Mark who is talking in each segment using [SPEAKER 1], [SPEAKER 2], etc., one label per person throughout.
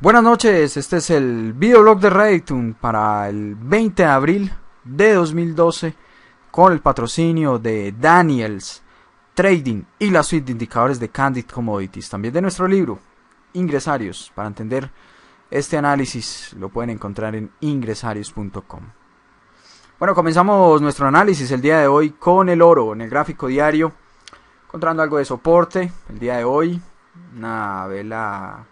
[SPEAKER 1] Buenas noches, este es el videoblog de Redditum para el 20 de abril de 2012 con el patrocinio de Daniels Trading y la suite de indicadores de Candid Commodities, también de nuestro libro Ingresarios. Para entender este análisis lo pueden encontrar en ingresarios.com. Bueno, comenzamos nuestro análisis el día de hoy con el oro en el gráfico diario, encontrando algo de soporte el día de hoy, una vela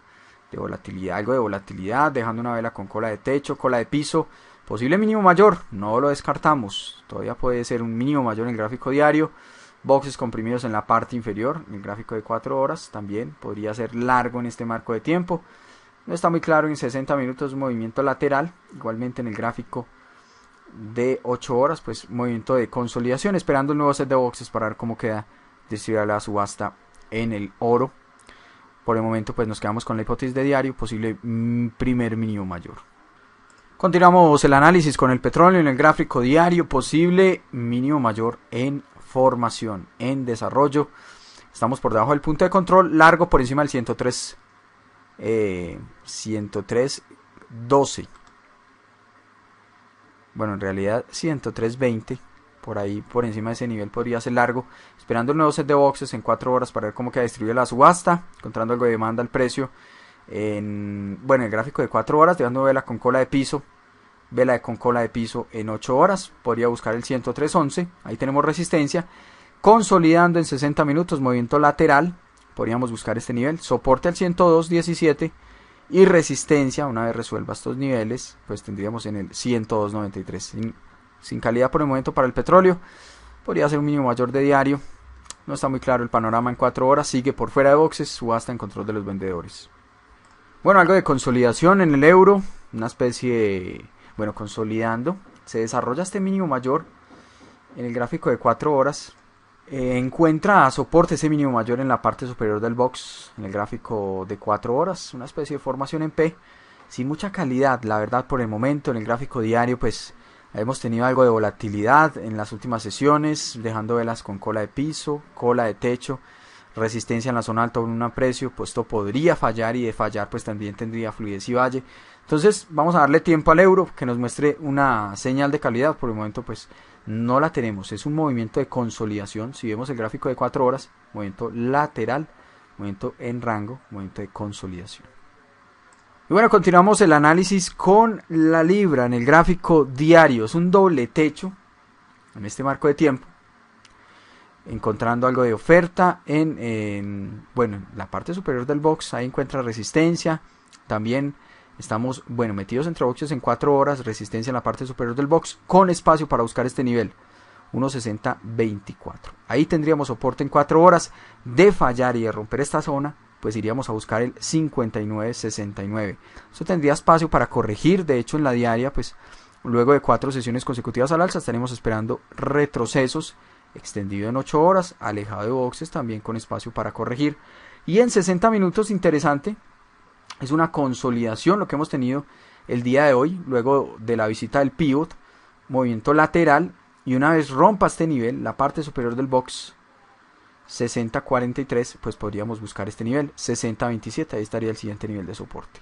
[SPEAKER 1] de volatilidad, algo de volatilidad, dejando una vela con cola de techo, cola de piso, posible mínimo mayor, no lo descartamos, todavía puede ser un mínimo mayor en el gráfico diario, boxes comprimidos en la parte inferior, en el gráfico de 4 horas también podría ser largo en este marco de tiempo, no está muy claro en 60 minutos movimiento lateral, igualmente en el gráfico de 8 horas, pues movimiento de consolidación, esperando el nuevo set de boxes para ver cómo queda distribuida la subasta en el oro. Por el momento pues nos quedamos con la hipótesis de diario, posible mm, primer mínimo mayor. Continuamos el análisis con el petróleo en el gráfico diario, posible mínimo mayor en formación, en desarrollo. Estamos por debajo del punto de control, largo por encima del 103, 103 12. Bueno, en realidad 103.20 por ahí por encima de ese nivel podría ser largo. Esperando el nuevo set de boxes en 4 horas para ver cómo queda distribuida la subasta, encontrando algo de demanda al precio. bueno, el gráfico de 4 horas, dejando vela con cola de piso, vela con cola de piso en 8 horas, podría buscar el 103.11, ahí tenemos resistencia. Consolidando en 60 minutos, movimiento lateral, podríamos buscar este nivel, soporte al 102.17 y resistencia, una vez resuelva estos niveles, pues tendríamos en el 102.93 sin calidad por el momento para el petróleo. Podría ser un mínimo mayor de diario. No está muy claro el panorama en 4 horas. Sigue por fuera de boxes, hasta en control de los vendedores. Bueno, algo de consolidación en el euro. Una especie bueno, consolidando. Se desarrolla este mínimo mayor en el gráfico de 4 horas. Eh, encuentra soporte ese mínimo mayor en la parte superior del box, en el gráfico de 4 horas. Una especie de formación en P. Sin mucha calidad, la verdad, por el momento. En el gráfico diario, pues Hemos tenido algo de volatilidad en las últimas sesiones, dejando velas con cola de piso, cola de techo, resistencia en la zona alta un precio, pues esto podría fallar y de fallar pues también tendría fluidez y valle. Entonces vamos a darle tiempo al euro que nos muestre una señal de calidad, por el momento pues no la tenemos, es un movimiento de consolidación, si vemos el gráfico de 4 horas, movimiento lateral, movimiento en rango, movimiento de consolidación. Y bueno, continuamos el análisis con la libra en el gráfico diario. Es un doble techo en este marco de tiempo. Encontrando algo de oferta en, bueno, en la parte superior del box. Ahí encuentra resistencia. También estamos, bueno, metidos entre boxes en 4 horas. Resistencia en la parte superior del box. Con espacio para buscar este nivel. 1.6024. Ahí tendríamos soporte en 4 horas de fallar y de romper esta zona pues iríamos a buscar el 5969. Eso tendría espacio para corregir, de hecho en la diaria, pues luego de cuatro sesiones consecutivas al alza estaremos esperando retrocesos extendido en 8 horas, alejado de boxes también con espacio para corregir. Y en 60 minutos, interesante, es una consolidación lo que hemos tenido el día de hoy, luego de la visita del pivot, movimiento lateral y una vez rompa este nivel, la parte superior del box 6043, pues podríamos buscar este nivel. 6027, ahí estaría el siguiente nivel de soporte.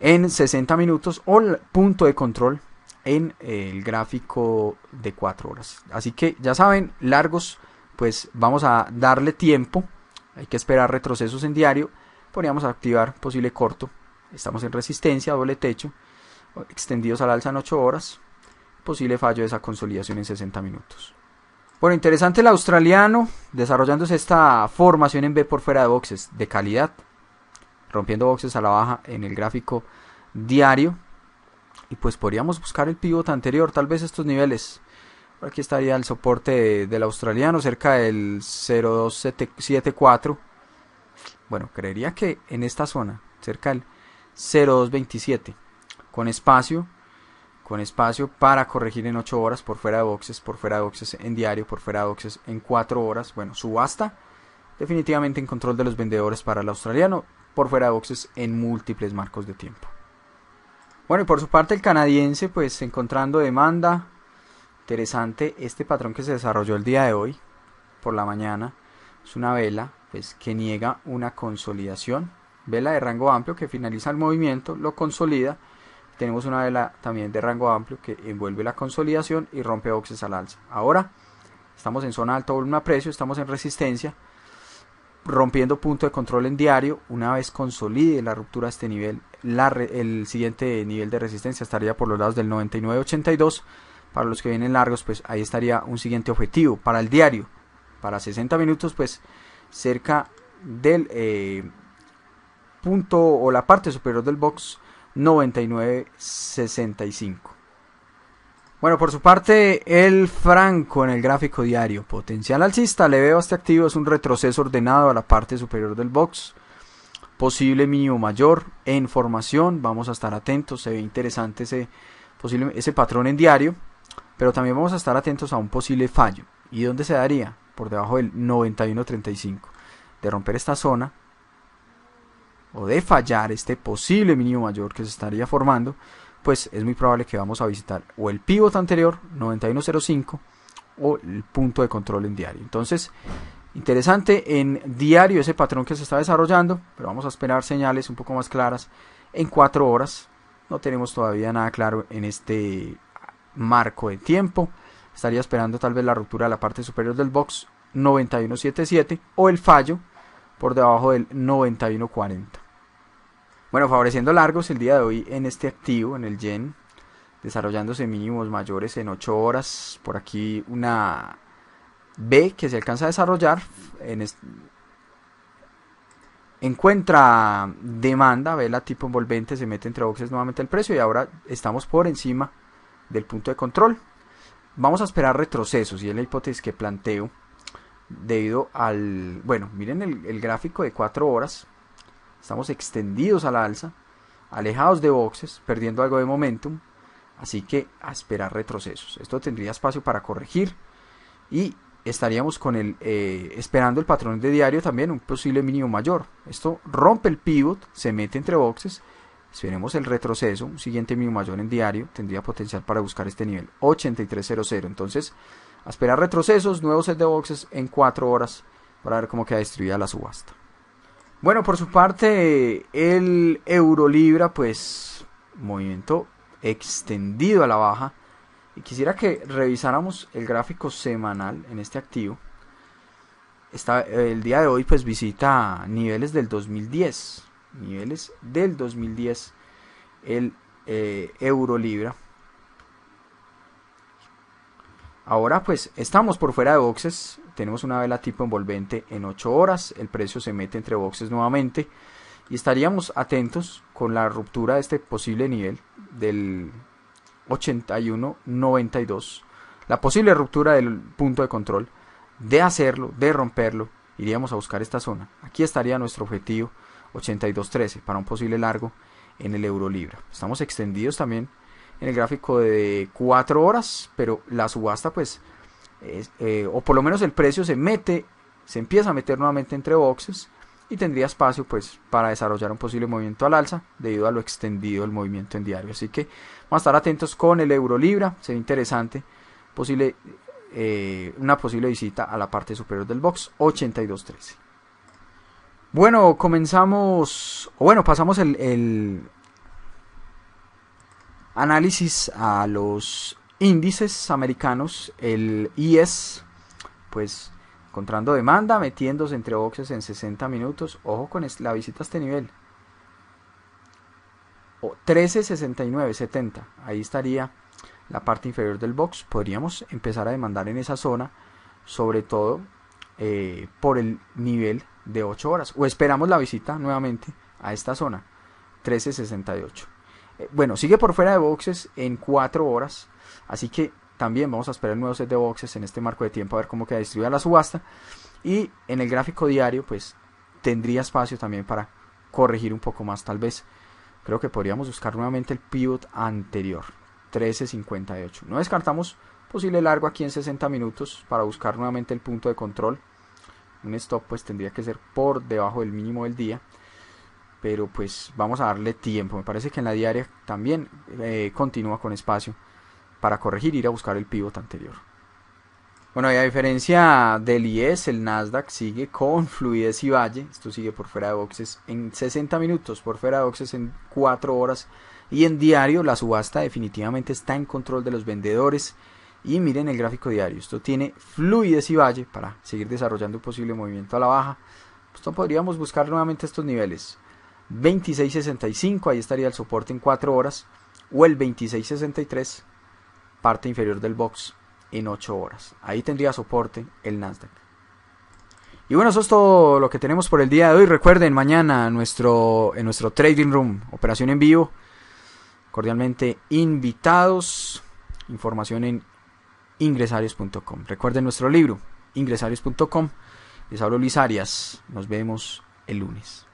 [SPEAKER 1] En 60 minutos o el punto de control en eh, el gráfico de 4 horas. Así que ya saben, largos, pues vamos a darle tiempo. Hay que esperar retrocesos en diario. Podríamos activar posible corto. Estamos en resistencia, doble techo. Extendidos al alza en 8 horas. Posible fallo de esa consolidación en 60 minutos. Bueno, interesante el australiano desarrollándose esta formación en B por fuera de boxes de calidad, rompiendo boxes a la baja en el gráfico diario. Y pues podríamos buscar el pivote anterior, tal vez estos niveles. aquí estaría el soporte del australiano cerca del 0274. Bueno, creería que en esta zona, cerca del 0227, con espacio con espacio para corregir en 8 horas, por fuera de boxes, por fuera de boxes en diario, por fuera de boxes en 4 horas. Bueno, subasta definitivamente en control de los vendedores para el australiano, por fuera de boxes en múltiples marcos de tiempo. Bueno, y por su parte el canadiense, pues encontrando demanda. Interesante este patrón que se desarrolló el día de hoy, por la mañana. Es una vela pues, que niega una consolidación. Vela de rango amplio que finaliza el movimiento, lo consolida tenemos una vela también de rango amplio que envuelve la consolidación y rompe boxes al alza. Ahora estamos en zona de alto volumen a precio, estamos en resistencia, rompiendo punto de control en diario. Una vez consolide la ruptura a este nivel, la el siguiente nivel de resistencia estaría por los lados del 99.82. Para los que vienen largos, pues ahí estaría un siguiente objetivo. Para el diario, para 60 minutos, pues cerca del eh, punto o la parte superior del box 99.65. Bueno, por su parte, el Franco en el gráfico diario. Potencial alcista, le veo a este activo, es un retroceso ordenado a la parte superior del box. Posible mínimo mayor en formación, vamos a estar atentos, se ve interesante ese, posible, ese patrón en diario, pero también vamos a estar atentos a un posible fallo. ¿Y dónde se daría? Por debajo del 91.35. De romper esta zona, o de fallar este posible mínimo mayor que se estaría formando, pues es muy probable que vamos a visitar o el pivot anterior 9105 o el punto de control en diario. Entonces, interesante en diario ese patrón que se está desarrollando, pero vamos a esperar señales un poco más claras en 4 horas. No tenemos todavía nada claro en este marco de tiempo. Estaría esperando tal vez la ruptura de la parte superior del box 9177 o el fallo por debajo del 9140. Bueno, favoreciendo largos el día de hoy en este activo, en el yen, desarrollándose mínimos mayores en 8 horas. Por aquí una B que se alcanza a desarrollar encuentra demanda, ve la tipo envolvente, se mete entre boxes nuevamente el precio y ahora estamos por encima del punto de control. Vamos a esperar retrocesos y es la hipótesis que planteo debido al, bueno, miren el, el gráfico de 4 horas, Estamos extendidos a la alza, alejados de boxes, perdiendo algo de momentum, así que a esperar retrocesos. Esto tendría espacio para corregir y estaríamos con el, eh, esperando el patrón de diario también, un posible mínimo mayor. Esto rompe el pivot, se mete entre boxes, esperemos el retroceso, un siguiente mínimo mayor en diario, tendría potencial para buscar este nivel 8300. Entonces, a esperar retrocesos, nuevos set de boxes en 4 horas para ver cómo queda distribuida la subasta. Bueno, por su parte, el Eurolibra, pues, movimiento extendido a la baja. Y quisiera que revisáramos el gráfico semanal en este activo. Está, el día de hoy, pues, visita niveles del 2010. Niveles del 2010, el euro eh, Eurolibra. Ahora pues estamos por fuera de boxes, tenemos una vela tipo envolvente en 8 horas, el precio se mete entre boxes nuevamente y estaríamos atentos con la ruptura de este posible nivel del 81.92, la posible ruptura del punto de control, de hacerlo, de romperlo, iríamos a buscar esta zona. Aquí estaría nuestro objetivo 82.13 para un posible largo en el euro libra. Estamos extendidos también en el gráfico de 4 horas, pero la subasta pues, eh, o por lo menos el precio se mete, se empieza a meter nuevamente entre boxes y tendría espacio pues para desarrollar un posible movimiento al alza debido a lo extendido el movimiento en diario. Así que vamos a estar atentos con el euro libra, sería interesante, posible, eh, una posible visita a la parte superior del box 82.13. Bueno, comenzamos, o bueno, pasamos el análisis a los índices americanos, el IES, pues encontrando demanda, metiéndose entre boxes en 60 minutos. Ojo con la visita a este nivel. o 70. Ahí estaría la parte inferior del box. Podríamos empezar a demandar en esa zona, sobre todo eh, por el nivel de 8 horas. O esperamos la visita nuevamente a esta zona, 13.68. Eh, bueno, sigue por fuera de boxes en 4 horas. Así que también vamos a esperar el nuevo set de boxes en este marco de tiempo a ver cómo queda distribuida la subasta. Y en el gráfico diario, pues tendría espacio también para corregir un poco más, tal vez. Creo que podríamos buscar nuevamente el pivot anterior, 13.58. No descartamos posible largo aquí en 60 minutos para buscar nuevamente el punto de control. Un stop pues tendría que ser por debajo del mínimo del día pero pues vamos a darle tiempo. Me parece que en la diaria también eh, continúa con espacio para corregir, ir a buscar el pivot anterior. Bueno, y a diferencia del IES, el Nasdaq sigue con fluidez y valle. Esto sigue por fuera de boxes en 60 minutos, por fuera de boxes en 4 horas. Y en diario, la subasta definitivamente está en control de los vendedores. Y miren el gráfico diario. Esto tiene fluidez y valle para seguir desarrollando un posible movimiento a la baja. Pues podríamos buscar nuevamente estos niveles. 2665, ahí estaría el soporte en 4 horas, o el 2663, parte inferior del box, en 8 horas. Ahí tendría soporte el Nasdaq. Y bueno, eso es todo lo que tenemos por el día de hoy. Recuerden, mañana nuestro, en nuestro Trading Room, operación en vivo. Cordialmente invitados. Información en ingresarios.com. Recuerden nuestro libro, ingresarios.com. Les hablo Luis Arias. Nos vemos el lunes.